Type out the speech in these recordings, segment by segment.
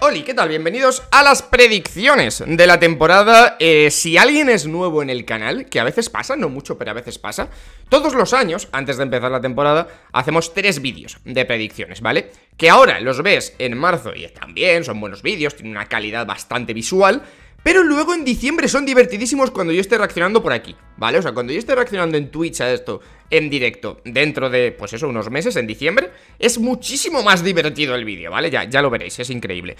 ¡Hola! ¿qué tal? Bienvenidos a las predicciones de la temporada. Eh, si alguien es nuevo en el canal, que a veces pasa, no mucho, pero a veces pasa, todos los años, antes de empezar la temporada, hacemos tres vídeos de predicciones, ¿vale? Que ahora los ves en marzo y también son buenos vídeos, tienen una calidad bastante visual. Pero luego en diciembre son divertidísimos cuando yo esté reaccionando por aquí, ¿vale? O sea, cuando yo esté reaccionando en Twitch a esto en directo dentro de, pues eso, unos meses, en diciembre, es muchísimo más divertido el vídeo, ¿vale? Ya, ya lo veréis, es increíble.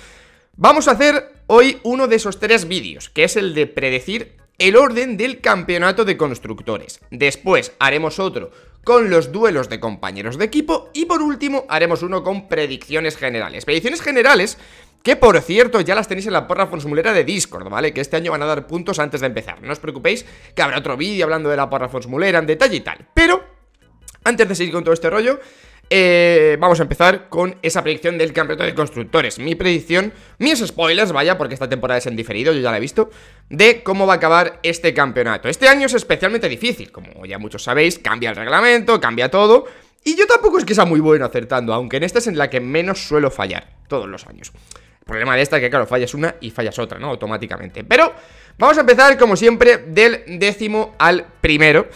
Vamos a hacer hoy uno de esos tres vídeos, que es el de predecir el orden del campeonato de constructores. Después haremos otro con los duelos de compañeros de equipo y por último haremos uno con predicciones generales. Predicciones generales que por cierto ya las tenéis en la porra fonsmulera de Discord, ¿vale? Que este año van a dar puntos antes de empezar. No os preocupéis que habrá otro vídeo hablando de la porra fonsmulera en detalle y tal. Pero, antes de seguir con todo este rollo, eh, vamos a empezar con esa predicción del campeonato de constructores. Mi predicción, mis spoilers, vaya, porque esta temporada es en diferido, yo ya la he visto, de cómo va a acabar este campeonato. Este año es especialmente difícil, como ya muchos sabéis, cambia el reglamento, cambia todo. Y yo tampoco es que sea muy bueno acertando, aunque en esta es en la que menos suelo fallar, todos los años. El problema de esta es que, claro, fallas una y fallas otra, ¿no? Automáticamente. Pero vamos a empezar, como siempre, del décimo al primero.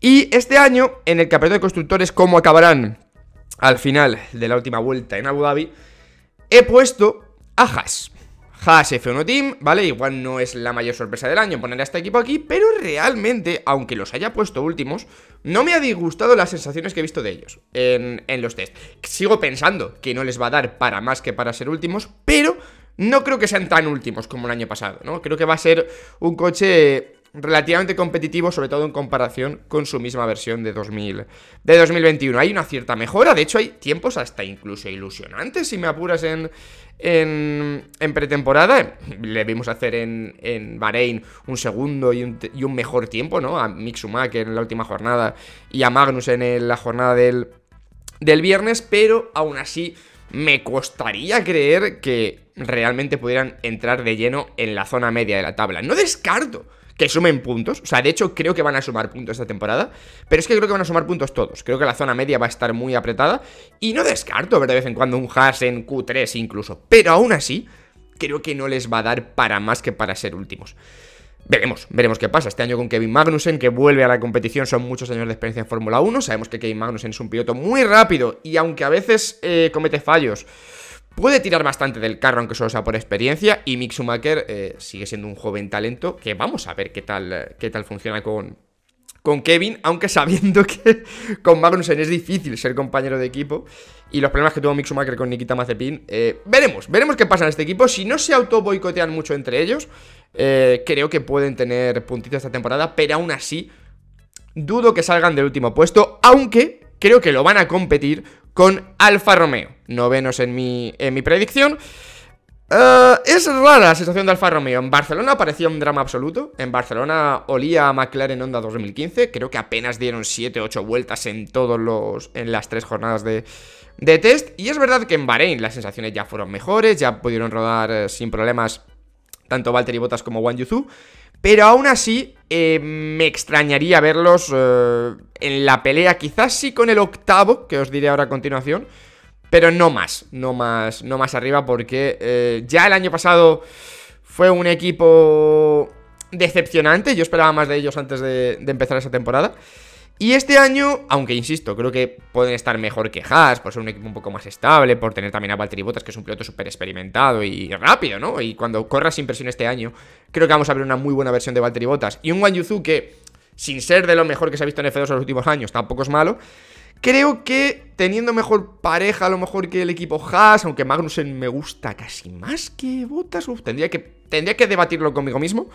Y este año, en el campeonato de constructores, ¿cómo acabarán al final de la última vuelta en Abu Dhabi, he puesto a Haas. Haas F1 Team, ¿vale? Igual no es la mayor sorpresa del año poner a este equipo aquí, pero realmente, aunque los haya puesto últimos, no me ha disgustado las sensaciones que he visto de ellos en, en los test. Sigo pensando que no les va a dar para más que para ser últimos, pero no creo que sean tan últimos como el año pasado, ¿no? Creo que va a ser un coche relativamente competitivo, sobre todo en comparación con su misma versión de, 2000, de 2021. Hay una cierta mejora, de hecho hay tiempos hasta incluso ilusionantes, si me apuras en, en, pretemporada. Le vimos hacer en, en Bahrein un segundo y un, mejor tiempo, ¿no? A Mixumak en la última jornada y a Magnus en la jornada del, del viernes, pero aún así me costaría creer que realmente pudieran entrar de lleno en la zona media de la tabla. No descarto que sumen puntos. O sea, de hecho creo que van a sumar puntos esta temporada. Pero es que creo que van a sumar puntos todos. Creo que la zona media va a estar muy apretada. Y no descarto ver de vez en cuando un en Q3 incluso. Pero aún así, creo que no les va a dar para más que para ser últimos. Veremos, veremos qué pasa. Este año con Kevin Magnussen, que vuelve a la competición, son muchos años de experiencia en Fórmula 1. Sabemos que Kevin Magnussen es un piloto muy rápido y aunque a veces eh, comete fallos Puede tirar bastante del carro, aunque solo sea por experiencia. Y Mick eh, sigue siendo un joven talento que vamos a ver qué tal, qué tal funciona con, con Kevin, aunque sabiendo que con Magnussen es difícil ser compañero de equipo. Y los problemas que tuvo Mick con Nikita Mazepin. Eh, veremos, veremos qué pasa en este equipo. Si no se auto boicotean mucho entre ellos, eh, creo que pueden tener puntitos esta temporada. Pero aún así, dudo que salgan del último puesto. Aunque creo que lo van a competir con Alfa Romeo. Novenos en mi, en mi predicción. Eh, es rara la sensación de Alfa Romeo. En Barcelona parecía un drama absoluto. En Barcelona olía a McLaren Honda 2015. Creo que apenas dieron 7-8 vueltas en todos los. en las tres jornadas de, test. Y es verdad que en Bahrein las sensaciones ya fueron mejores. Ya pudieron rodar eh, sin problemas tanto Valtteri Bottas como Wang Yuzu. Pero aún así, eh, me extrañaría verlos en la pelea, quizás sí con el octavo, que os diré ahora a continuación, pero no más, no más, no más arriba, porque eh, ya el año pasado fue un equipo decepcionante, yo esperaba más de ellos antes de, empezar esa temporada. Y este año, aunque insisto, creo que pueden estar mejor que Haas, por ser un equipo un poco más estable, por tener también a Valtteri Bottas, que es un piloto súper experimentado y rápido, ¿no? Y cuando corra sin presión este año, creo que vamos a ver una muy buena versión de Valtteri Bottas. Y un Wanyuzu que sin ser de lo mejor que se ha visto en F2 en los últimos años, tampoco es malo. Creo que teniendo mejor pareja, a lo mejor que el equipo Haas, aunque Magnussen me gusta casi más que Bottas, tendría que, tendría que debatirlo conmigo mismo.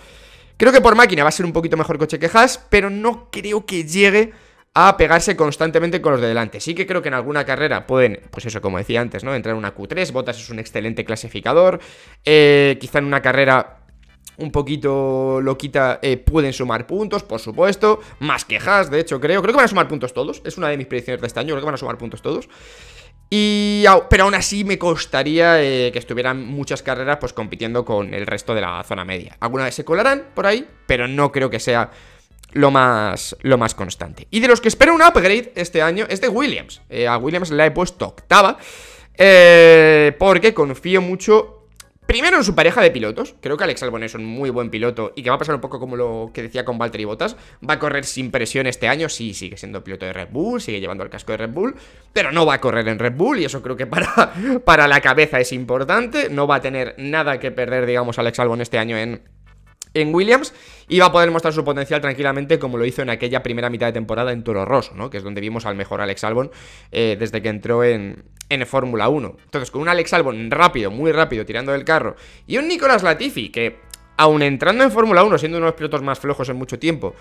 Creo que por máquina va a ser un poquito mejor coche que Haas, pero no creo que llegue a pegarse constantemente con los de delante. Sí que creo que en alguna carrera pueden, pues eso, como decía antes, ¿no? Entrar en una Q3, Bottas es un excelente clasificador, eh, quizá en una carrera un poquito loquita, eh, pueden sumar puntos, por supuesto. Más quejas, de hecho, creo. Creo que van a sumar puntos todos. Es una de mis predicciones de este año, creo que van a sumar puntos todos. Y, pero aún así me costaría eh, que estuvieran muchas carreras pues compitiendo con el resto de la zona media. Alguna vez se colarán por ahí, pero no creo que sea lo más, lo más constante. Y de los que espero un upgrade este año es de Williams. Eh, a Williams le he puesto octava. porque confío mucho Primero en su pareja de pilotos. Creo que Alex Albon es un muy buen piloto y que va a pasar un poco como lo que decía con Valtteri Bottas. Va a correr sin presión este año. Sí, sigue siendo piloto de Red Bull, sigue llevando el casco de Red Bull, pero no va a correr en Red Bull y eso creo que para, para la cabeza es importante. No va a tener nada que perder, digamos, Alex Albon este año en en Williams y va a poder mostrar su potencial tranquilamente como lo hizo en aquella primera mitad de temporada en Toro Rosso, que es donde vimos al mejor Alex Albon eh, desde que entró en, en Fórmula 1. Entonces, con un Alex Albon rápido, muy rápido, tirando del carro, y un Nicolas Latifi, que aun entrando en Fórmula 1, siendo uno de los pilotos más flojos en mucho tiempo,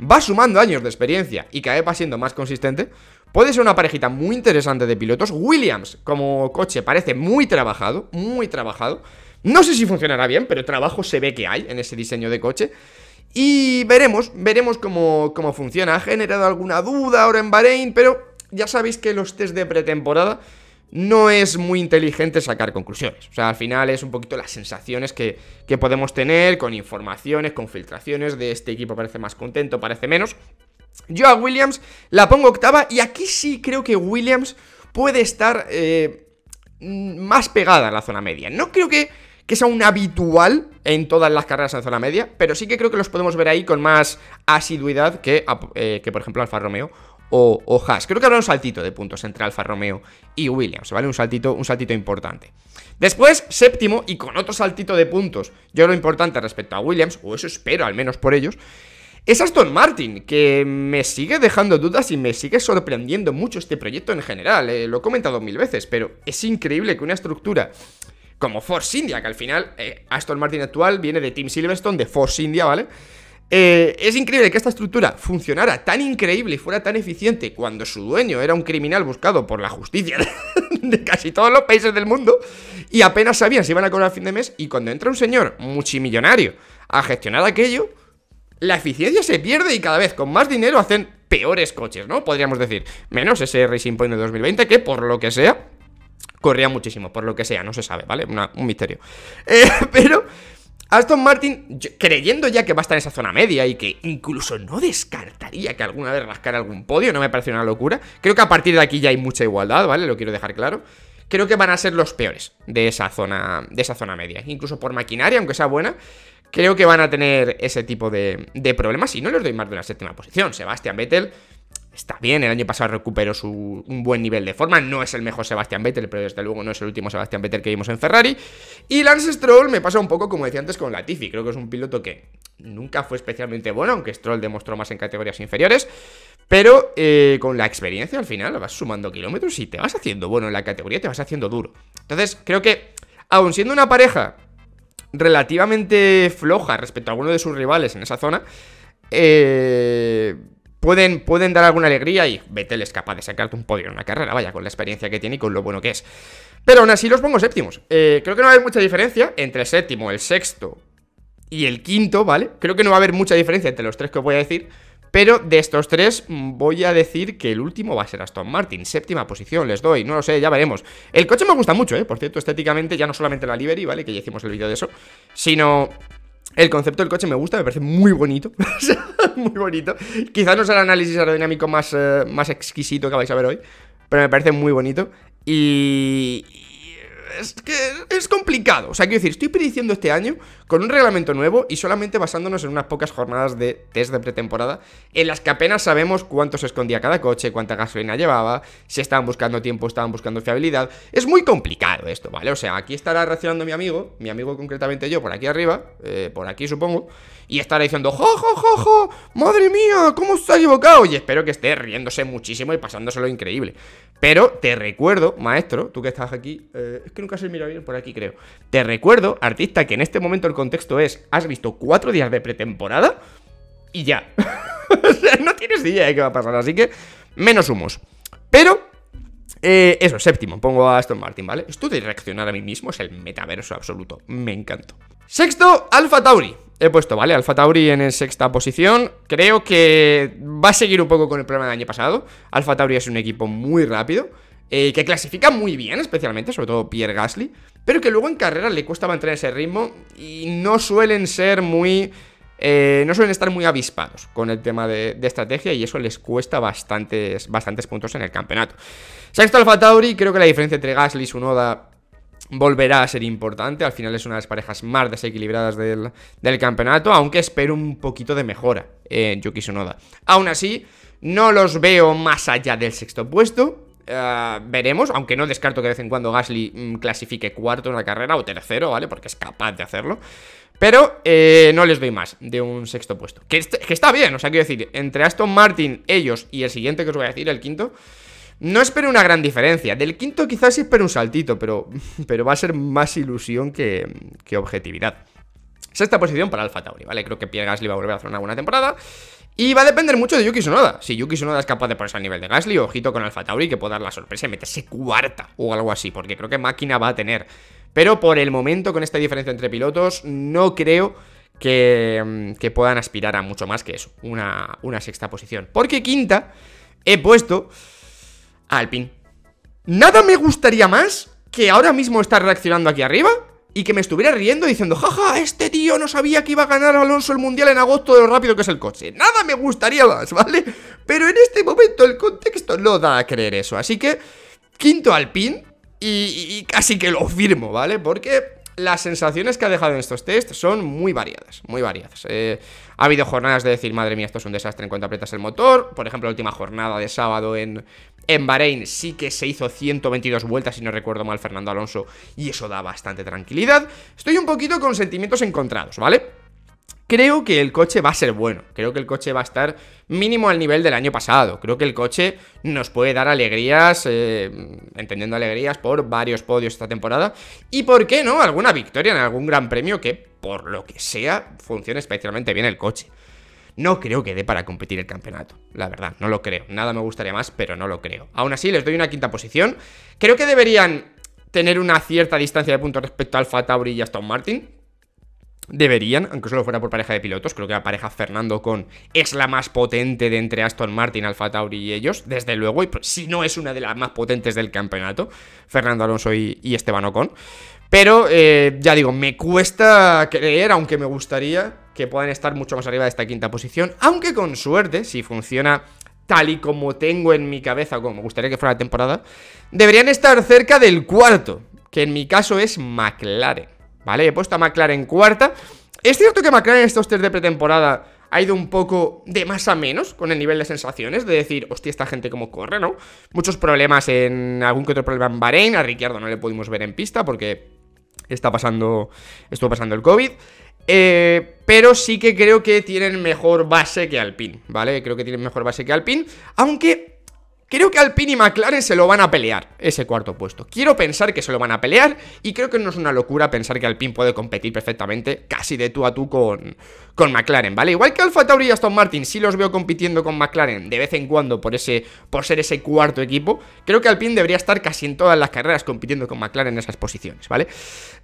va sumando años de experiencia y cada vez va siendo más consistente, puede ser una parejita muy interesante de pilotos. Williams, como coche, parece muy trabajado, muy trabajado. No sé si funcionará bien, pero trabajo se ve que hay en ese diseño de coche. Y veremos, veremos cómo, funciona. Ha generado alguna duda ahora en Bahrein, pero ya sabéis que los test de pretemporada no es muy inteligente sacar conclusiones. O sea, al final es un poquito las sensaciones que, que podemos tener con informaciones, con filtraciones de este equipo parece más contento, parece menos. Yo a Williams la pongo octava y aquí sí creo que Williams puede estar eh, más pegada a la zona media. No creo que que es aún habitual en todas las carreras en zona media, pero sí que creo que los podemos ver ahí con más asiduidad que, eh, que por ejemplo, Alfa Romeo o, Haas. Creo que habrá un saltito de puntos entre Alfa Romeo y Williams, ¿vale? Un saltito, un saltito importante. Después, séptimo, y con otro saltito de puntos, yo lo importante respecto a Williams, o eso espero al menos por ellos, es Aston Martin, que me sigue dejando dudas y me sigue sorprendiendo mucho este proyecto en general. Eh, lo he comentado mil veces, pero es increíble que una estructura como Force India, que al final eh, Aston Martin actual viene de Tim Silverstone, de Force India, ¿vale? Eh, es increíble que esta estructura funcionara tan increíble y fuera tan eficiente cuando su dueño era un criminal buscado por la justicia de, casi todos los países del mundo y apenas sabían si iban a cobrar a fin de mes y cuando entra un señor multimillonario a gestionar aquello, la eficiencia se pierde y cada vez con más dinero hacen peores coches, ¿no? Podríamos decir, menos ese Racing Point de 2020 que por lo que sea corría muchísimo, por lo que sea, no se sabe, ¿vale? un misterio. Eh, pero Aston Martin, creyendo ya que va a estar en esa zona media y que incluso no descartaría que alguna vez rascara algún podio, no me parece una locura. Creo que a partir de aquí ya hay mucha igualdad, ¿vale? Lo quiero dejar claro. Creo que van a ser los peores de esa zona, de esa zona media. Incluso por maquinaria, aunque sea buena, creo que van a tener ese tipo de, de problemas. Y no les doy más de una séptima posición. Sebastian Vettel está bien, el año pasado recuperó su, un buen nivel de forma, no es el mejor Sebastian Vettel, pero desde luego no es el último Sebastian Vettel que vimos en Ferrari. Y Lance Stroll me pasa un poco, como decía antes, con Latifi, creo que es un piloto que nunca fue especialmente bueno, aunque Stroll demostró más en categorías inferiores, pero eh, con la experiencia al final vas sumando kilómetros y te vas haciendo bueno en la categoría, te vas haciendo duro. Entonces creo que, aun siendo una pareja relativamente floja respecto a alguno de sus rivales en esa zona, eh pueden, dar alguna alegría y Vettel es capaz de sacarte un podio en una carrera, vaya, con la experiencia que tiene y con lo bueno que es. Pero aún así los pongo séptimos. Eh, creo que no va a haber mucha diferencia entre el séptimo, el sexto y el quinto, ¿vale? Creo que no va a haber mucha diferencia entre los tres que os voy a decir. Pero de estos tres voy a decir que el último va a ser Aston Martin. Séptima posición les doy, no lo sé, ya veremos. El coche me gusta mucho, ¿eh? Por cierto, estéticamente, ya no solamente la livery, ¿vale? Que ya hicimos el vídeo de eso. Sino el concepto del coche me gusta, me parece muy bonito. muy bonito. Quizás no sea el análisis aerodinámico más, eh, más exquisito que vais a ver hoy, pero me parece muy bonito. Y, es que es complicado. O sea, quiero decir, estoy prediciendo este año con un reglamento nuevo y solamente basándonos en unas pocas jornadas de test de pretemporada en las que apenas sabemos cuánto se escondía cada coche, cuánta gasolina llevaba, si estaban buscando tiempo, estaban buscando fiabilidad. Es muy complicado esto, ¿vale? O sea, aquí estará reaccionando mi amigo, mi amigo concretamente yo, por aquí arriba, eh, por aquí supongo, y estará diciendo, ¡Jo, jo, jo, jo! ¡Madre mía! ¿Cómo se ha equivocado? Y espero que esté riéndose muchísimo y pasándoselo increíble. Pero te recuerdo, maestro, tú que estás aquí, eh, que nunca se mira bien por aquí, creo. Te recuerdo, artista, que en este momento el contexto es, has visto cuatro días de pretemporada y ya. o sea, no tienes idea de qué va a pasar, así que menos humos. Pero eh, eso, séptimo, pongo a Aston Martin, ¿vale? Esto de reaccionar a mí mismo es el metaverso absoluto, me encantó. Sexto, Alpha Tauri. He puesto, ¿vale? Alfa Tauri en sexta posición. Creo que va a seguir un poco con el problema del año pasado. Alfa Tauri es un equipo muy rápido. Eh, que clasifica muy bien, especialmente, sobre todo Pierre Gasly, pero que luego en carrera le cuesta mantener ese ritmo y no suelen ser muy... Eh, no suelen estar muy avispados con el tema de, estrategia y eso les cuesta bastantes, bastantes puntos en el campeonato. Sexto al Tauri, creo que la diferencia entre Gasly y Sunoda volverá a ser importante. Al final es una de las parejas más desequilibradas del, campeonato, aunque espero un poquito de mejora en Yuki Sunoda Aún así, no los veo más allá del sexto puesto. Ah, veremos, aunque no descarto que de vez en cuando Gasly mm, clasifique cuarto en la carrera o tercero, ¿vale? Porque es capaz de hacerlo. Pero eh, no les doy más de un sexto puesto. Que, está bien, o sea, quiero decir, entre Aston Martin, ellos y el siguiente que os voy a decir, el quinto, no espero una gran diferencia. Del quinto quizás sí espero un saltito, pero, pero va a ser más ilusión que, objetividad. Sexta posición para Alfa Tauri, ¿vale? Creo que Pierre Gasly va a volver a hacer una buena temporada. Y va a depender mucho de Yuki Sonoda. Si Yuki Sonoda es capaz de ponerse al nivel de Gasly, ojito con Alfa Tauri que pueda dar la sorpresa y meterse cuarta o algo así, porque creo que máquina va a tener. Pero por el momento, con esta diferencia entre pilotos, no creo que, mm, puedan aspirar a mucho más que eso, una, una sexta posición. Porque quinta he puesto a Alpine. Nada me gustaría más que ahora mismo estar reaccionando aquí arriba y que me estuviera riendo diciendo, jaja, este tío no sabía que iba a ganar Alonso el Mundial en agosto de lo rápido que es el coche. Nada me gustaría más, ¿vale? Pero en este momento el contexto no da a creer eso. Así que, quinto al pin. y casi que lo firmo, ¿vale? Porque las sensaciones que ha dejado en estos test son muy variadas, muy variadas. Eh, ha habido jornadas de decir, madre mía, esto es un desastre en cuanto aprietas el motor. Por ejemplo, la última jornada de sábado en, en Bahrein sí que se hizo 122 vueltas, si no recuerdo mal, Fernando Alonso, y eso da bastante tranquilidad. Estoy un poquito con sentimientos encontrados, ¿vale? creo que el coche va a ser bueno. Creo que el coche va a estar mínimo al nivel del año pasado. Creo que el coche nos puede dar alegrías, eh, entendiendo alegrías, por varios podios esta temporada. Y por qué no, alguna victoria en algún gran premio que, por lo que sea, funcione especialmente bien el coche. No creo que dé para competir el campeonato, la verdad, no lo creo. Nada me gustaría más, pero no lo creo. Aún así, les doy una quinta posición. Creo que deberían tener una cierta distancia de puntos respecto a al Tauri y Aston Martin. Deberían, aunque solo fuera por pareja de pilotos, creo que la pareja Fernando con es la más potente de entre Aston Martin, Alfa Tauri y ellos, desde luego, y si no es una de las más potentes del campeonato, Fernando Alonso y, Esteban Ocon. Pero eh, ya digo, me cuesta creer, aunque me gustaría que puedan estar mucho más arriba de esta quinta posición, aunque con suerte, si funciona tal y como tengo en mi cabeza, como me gustaría que fuera la temporada, deberían estar cerca del cuarto, que en mi caso es McLaren. ¿Vale? He puesto a McLaren cuarta. Es cierto que McLaren en estos test de pretemporada ha ido un poco de más a menos con el nivel de sensaciones, de decir, hostia, esta gente como corre, ¿no? Muchos problemas en algún que otro problema en Bahrein, a Ricciardo no le pudimos ver en pista porque está pasando, estuvo pasando el COVID. Eh, pero sí que creo que tienen mejor base que Alpine, ¿vale? Creo que tienen mejor base que Alpine, aunque Creo que Alpine y McLaren se lo van a pelear, ese cuarto puesto. Quiero pensar que se lo van a pelear y creo que no es una locura pensar que Alpine puede competir perfectamente casi de tú a tú con, con McLaren, ¿vale? Igual que Alfa Tauri y Aston Martin, si los veo compitiendo con McLaren de vez en cuando por, ese, por ser ese cuarto equipo, creo que Alpine debería estar casi en todas las carreras compitiendo con McLaren en esas posiciones, ¿vale?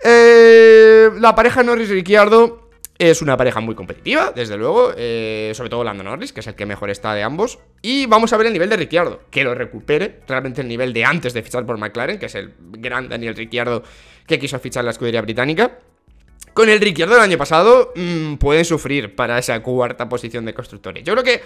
Eh, la pareja Norris-Ricciardo es una pareja muy competitiva, desde luego, eh, sobre todo Lando Norris, que es el que mejor está de ambos. Y vamos a ver el nivel de Ricciardo, que lo recupere, realmente el nivel de antes de fichar por McLaren, que es el gran Daniel Ricciardo que quiso fichar la escudería británica. Con el Ricciardo del año pasado mm, puede pueden sufrir para esa cuarta posición de constructores. Yo creo que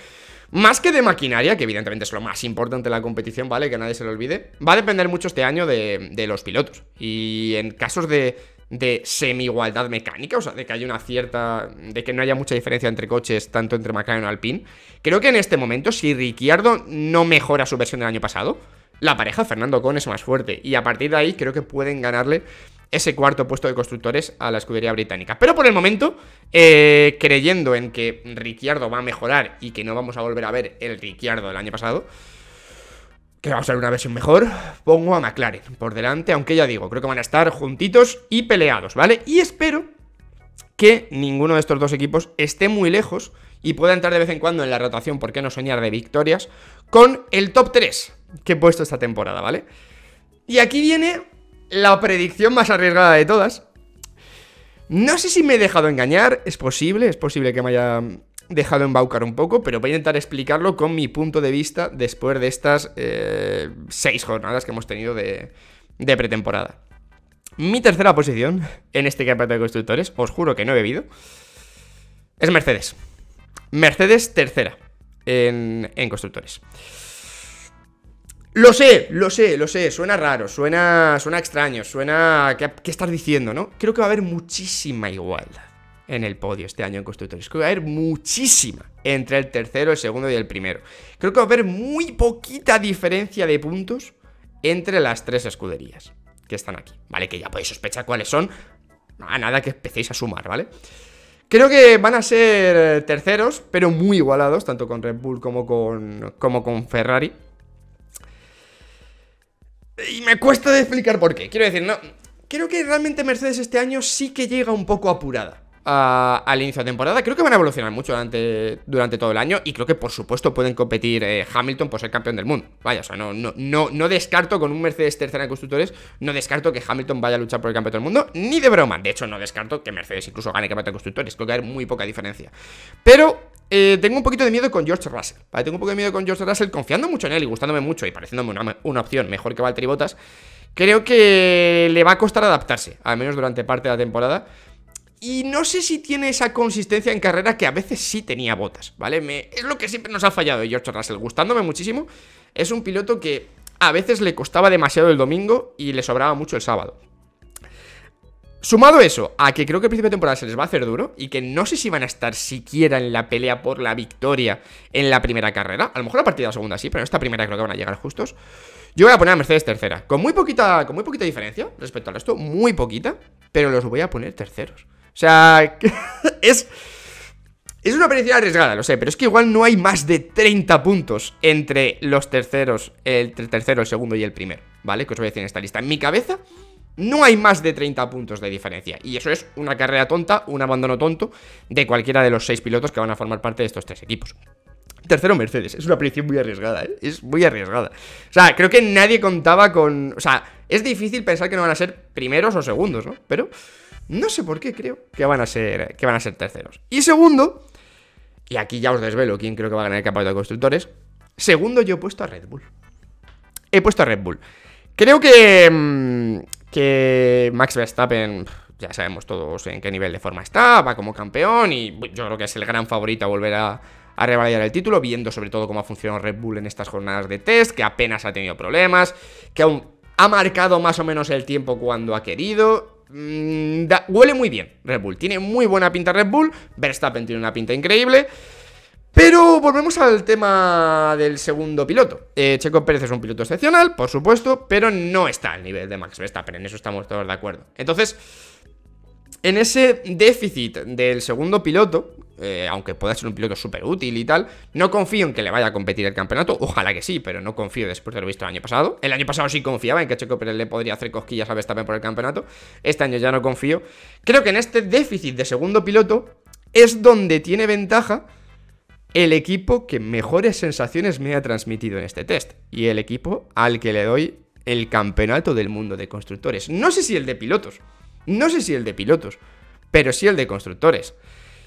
más que de maquinaria, que evidentemente es lo más importante de la competición, ¿vale? Que nadie se lo olvide, va a depender mucho este año de los pilotos. Y en casos de de semi-igualdad mecánica, o sea, de que hay una cierta. de que no haya mucha diferencia entre coches, tanto entre McLaren y Alpine. Creo que en este momento, si Ricciardo no mejora su versión del año pasado, la pareja Fernando Con es más fuerte. Y a partir de ahí, creo que pueden ganarle ese cuarto puesto de constructores a la escudería británica. Pero por el momento, eh, creyendo en que Ricciardo va a mejorar y que no vamos a volver a ver el Ricciardo del año pasado que va a ser una versión mejor, pongo a McLaren por delante, aunque ya digo, creo que van a estar juntitos y peleados, ¿vale? Y espero que ninguno de estos dos equipos esté muy lejos y pueda entrar de vez en cuando en la rotación, ¿por qué no soñar de victorias? Con el top 3 que he puesto esta temporada, ¿vale? Y aquí viene la predicción más arriesgada de todas. No sé si me he dejado engañar, es posible, es posible que me haya Dejado embaucar un poco, pero voy a intentar explicarlo con mi punto de vista después de estas eh, seis jornadas que hemos tenido de, pretemporada. Mi tercera posición en este campeonato de constructores, os juro que no he bebido, es Mercedes. Mercedes tercera en, constructores. Lo sé, lo sé, lo sé, suena raro, suena, suena extraño, suena... ¿qué, ¿Qué estás diciendo, no? Creo que va a haber muchísima igualdad en el podio este año en constructores. Creo que va a haber muchísima entre el tercero, el segundo y el primero. Creo que va a haber muy poquita diferencia de puntos entre las tres escuderías que están aquí. Vale, que ya podéis sospechar cuáles son. nada que empecéis a sumar, ¿vale? Creo que van a ser terceros, pero muy igualados, tanto con Red Bull como con, como con Ferrari. Y me cuesta de explicar por qué. Quiero decir, no. Creo que realmente Mercedes este año sí que llega un poco apurada al inicio de temporada. Creo que van a evolucionar mucho durante, durante todo el año y creo que por supuesto pueden competir eh, Hamilton por ser campeón del mundo. Vaya, o sea, no, no, no, descarto con un Mercedes tercera en constructores, no descarto que Hamilton vaya a luchar por el campeón del mundo, ni de broma. De hecho, no descarto que Mercedes incluso gane el campeón de constructores. Creo que hay muy poca diferencia. Pero eh, tengo un poquito de miedo con George Russell. Tengo un poco de miedo con George Russell, confiando mucho en él y gustándome mucho y pareciéndome una, una opción mejor que Valtteri Bottas. Creo que le va a costar adaptarse, al menos durante parte de la temporada. Y no sé si tiene esa consistencia en carrera que a veces sí tenía botas, ¿vale? es lo que siempre nos ha fallado de George Russell, gustándome muchísimo. Es un piloto que a veces le costaba demasiado el domingo y le sobraba mucho el sábado. Sumado eso a que creo que el principio de temporada se les va a hacer duro y que no sé si van a estar siquiera en la pelea por la victoria en la primera carrera, a lo mejor a partir la segunda sí, pero en esta primera creo que van a llegar justos. Yo voy a poner a Mercedes tercera, con muy poquita, con muy poquita diferencia respecto al resto, muy poquita, pero los voy a poner terceros. O sea, es... Es una operación arriesgada, lo sé, pero es que igual no hay más de 30 puntos entre los terceros, el tercero, el segundo y el primero, ¿vale? Que os voy a decir en esta lista. En mi cabeza no hay más de 30 puntos de diferencia. Y eso es una carrera tonta, un abandono tonto de cualquiera de los seis pilotos que van a formar parte de estos tres equipos. Tercero, Mercedes. Es una predicción muy arriesgada, ¿eh? Es muy arriesgada. O sea, creo que nadie contaba con... O sea, es difícil pensar que no van a ser primeros o segundos, ¿no? Pero... No sé por qué creo que van a ser, que van a ser terceros. Y segundo, y aquí ya os desvelo quién creo que va a ganar el campeonato de constructores. Segundo, yo he puesto a Red Bull. He puesto a Red Bull. Creo que. Mm, que Max Verstappen. Ya sabemos todos en qué nivel de forma está. Va como campeón. Y yo creo que es el gran favorito a volver a, a revalidar el título. Viendo sobre todo cómo ha funcionado Red Bull en estas jornadas de test. Que apenas ha tenido problemas. Que aún ha marcado más o menos el tiempo cuando ha querido Mm, huele muy bien Red Bull. Tiene muy buena pinta Red Bull. Verstappen tiene una pinta increíble. Pero volvemos al tema del segundo piloto. Eh, Checo Pérez es un piloto excepcional, por supuesto, pero no está al nivel de Max Verstappen, en eso estamos todos de acuerdo. Entonces, en ese déficit del segundo piloto, eh, aunque pueda ser un piloto súper útil y tal, no confío en que le vaya a competir el campeonato, ojalá que sí, pero no confío después de haber visto el año pasado. El año pasado sí confiaba en que Checo Pérez le podría hacer cosquillas a Verstappen por el campeonato, este año ya no confío. Creo que en este déficit de segundo piloto es donde tiene ventaja el equipo que mejores sensaciones me ha transmitido en este test y el equipo al que le doy el campeonato del mundo de constructores. No sé si el de pilotos, no sé si el de pilotos, pero sí el de constructores.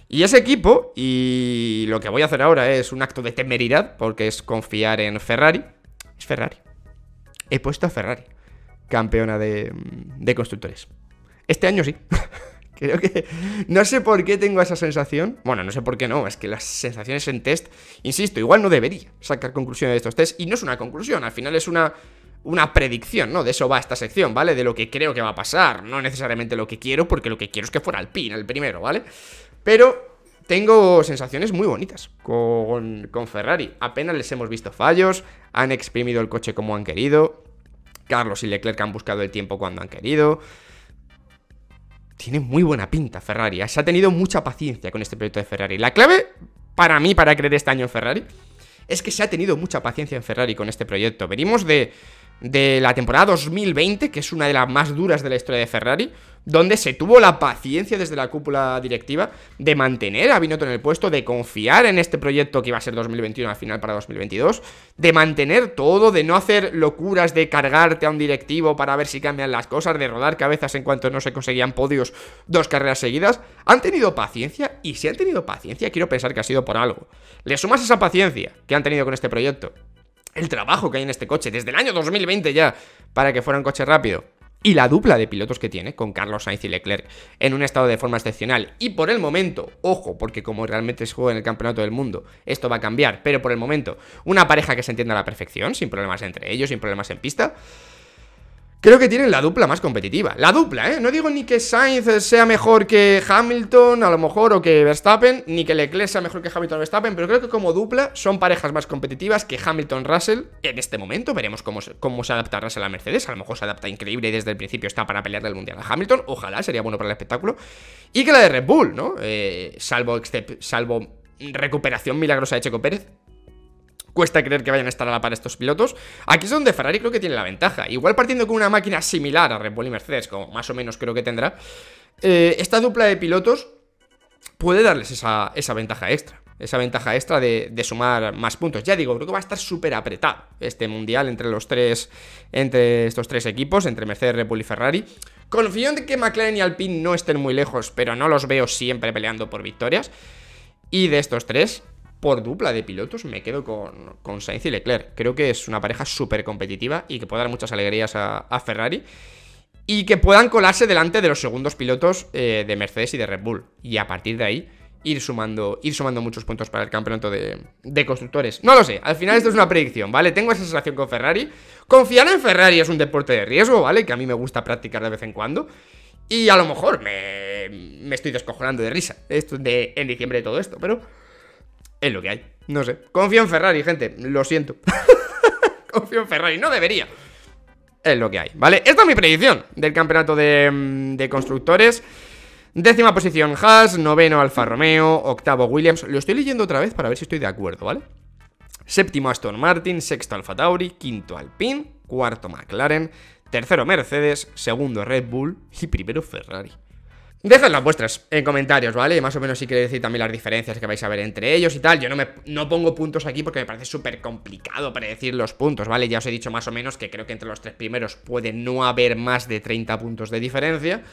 Y ese equipo, y lo que voy a hacer ahora es un acto de temeridad, porque es confiar en Ferrari. Es Ferrari. He puesto a Ferrari, campeona de, mm, de constructores. Este año sí. Creo que. No sé por qué tengo esa sensación. Bueno, no sé por qué no. Es que las sensaciones en test, insisto, igual no debería sacar conclusiones de estos test. Y no es una conclusión, al final es una. Una predicción, ¿no? De eso va esta sección, ¿vale? De lo que creo que va a pasar. No necesariamente lo que quiero, porque lo que quiero es que fuera pin, el primero, ¿vale? Pero tengo sensaciones muy bonitas con, Ferrari. Apenas les hemos visto fallos, han exprimido el coche como han querido. Carlos y Leclerc han buscado el tiempo cuando han querido. Tiene muy buena pinta Ferrari. ¿eh? Se ha tenido mucha paciencia con este proyecto de Ferrari. La clave para mí, para creer este año en Ferrari, es que se ha tenido mucha paciencia en Ferrari con este proyecto. Venimos de de la temporada 2020, que es una de las más duras de la historia de Ferrari, donde se tuvo la paciencia desde la cúpula directiva de mantener a Binotto en el puesto, de confiar en este proyecto que iba a ser 2021 al final para 2022, de mantener todo, de no hacer locuras de cargarte a un directivo para ver si cambian las cosas, de rodar cabezas en cuanto no se conseguían podios dos carreras seguidas. Han tenido paciencia y si han tenido paciencia, quiero pensar que ha sido por algo. Le sumas esa paciencia que han tenido con este proyecto el trabajo que hay en este coche desde el año 2020 ya para que fuera un coche rápido. Y la dupla de pilotos que tiene con Carlos Sainz y Leclerc en un estado de forma excepcional. Y por el momento, ojo, porque como realmente se juega en el Campeonato del Mundo, esto va a cambiar, pero por el momento, una pareja que se entienda a la perfección, sin problemas entre ellos, sin problemas en pista. Creo que tienen la dupla más competitiva. La dupla, ¿eh? No digo ni que Sainz sea mejor que Hamilton, a lo mejor, o que Verstappen, ni que Leclerc sea mejor que Hamilton o Verstappen, pero creo que como dupla son parejas más competitivas que Hamilton-Russell en este momento. Veremos cómo, se adapta Russell a Mercedes. A lo mejor se adapta increíble y desde el principio está para pelear del Mundial a Hamilton. Ojalá, sería bueno para el espectáculo. Y que la de Red Bull, ¿no? Eh, salvo, salvo recuperación milagrosa de Checo Pérez, cuesta creer que vayan a estar a la par estos pilotos. Aquí es donde Ferrari creo que tiene la ventaja. Igual partiendo con una máquina similar a Red Bull y Mercedes, como más o menos creo que tendrá, eh, esta dupla de pilotos puede darles esa, ventaja extra esa ventaja extra de, sumar más puntos. Ya digo, creo que va a estar súper apretado este mundial entre los tres, entre estos tres equipos, entre Mercedes, Red Bull y Ferrari. Confío en que McLaren y Alpine no estén muy lejos, pero no los veo siempre peleando por victorias. Y de estos tres, por dupla de pilotos me quedo con, Sainz y Leclerc. Creo que es una pareja súper competitiva y que puede dar muchas alegrías a, Ferrari. Y que puedan colarse delante de los segundos pilotos eh, de Mercedes y de Red Bull. Y a partir de ahí ir sumando, ir sumando muchos puntos para el campeonato de, constructores. No lo sé, al final esto es una predicción, ¿vale? Tengo esa sensación con Ferrari. Confiar en Ferrari es un deporte de riesgo, ¿vale? Que a mí me gusta practicar de vez en cuando. Y a lo mejor me, me estoy descojonando de risa esto de, en diciembre de todo esto, pero es lo que hay. No sé. Confío en Ferrari, gente. Lo siento. Confío en Ferrari. No debería. Es lo que hay, ¿vale? Esta es mi predicción del campeonato mm, de, constructores. Décima posición Haas, noveno Alfa Romeo, octavo Williams. Lo estoy leyendo otra vez para ver si estoy de acuerdo, ¿vale? Séptimo Aston Martin, sexto Alfa Tauri, quinto Alpine, cuarto McLaren, tercero Mercedes, segundo Red Bull y primero Ferrari. Dejad las vuestras en comentarios, ¿vale? Más o menos si queréis decir también las diferencias que vais a ver entre ellos y tal. Yo no, me, no pongo puntos aquí porque me parece súper complicado predecir los puntos, ¿vale? Ya os he dicho más o menos que creo que entre los tres primeros puede no haber más de 30 puntos de diferencia.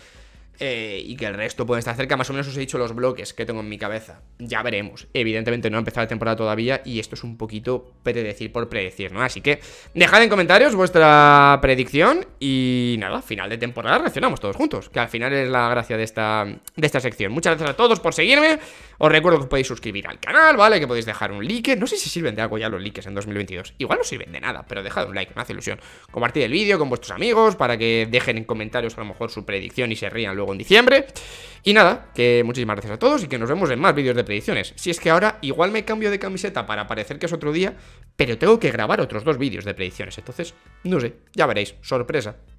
Eh, y que el resto puede estar cerca. Más o menos os he dicho los bloques que tengo en mi cabeza. Ya veremos. Evidentemente no ha empezado la temporada todavía y esto es un poquito predecir por predecir, ¿no? Así que dejad en comentarios vuestra predicción y nada, final de temporada reaccionamos todos juntos, que al final es la gracia de esta, de esta sección. Muchas gracias a todos por seguirme. Os recuerdo que podéis suscribir al canal, ¿vale? Que podéis dejar un like. No sé si sirven de algo ya los likes en 2022. Igual no sirven de nada, pero dejad un like, me hace ilusión. Compartid el vídeo con vuestros amigos para que dejen en comentarios a lo mejor su predicción y se rían luego en diciembre. Y nada, que muchísimas gracias a todos y que nos vemos en más vídeos de predicciones. Si es que ahora igual me cambio de camiseta para parecer que es otro día, pero tengo que grabar otros dos vídeos de predicciones. Entonces, no sé, ya veréis. Sorpresa.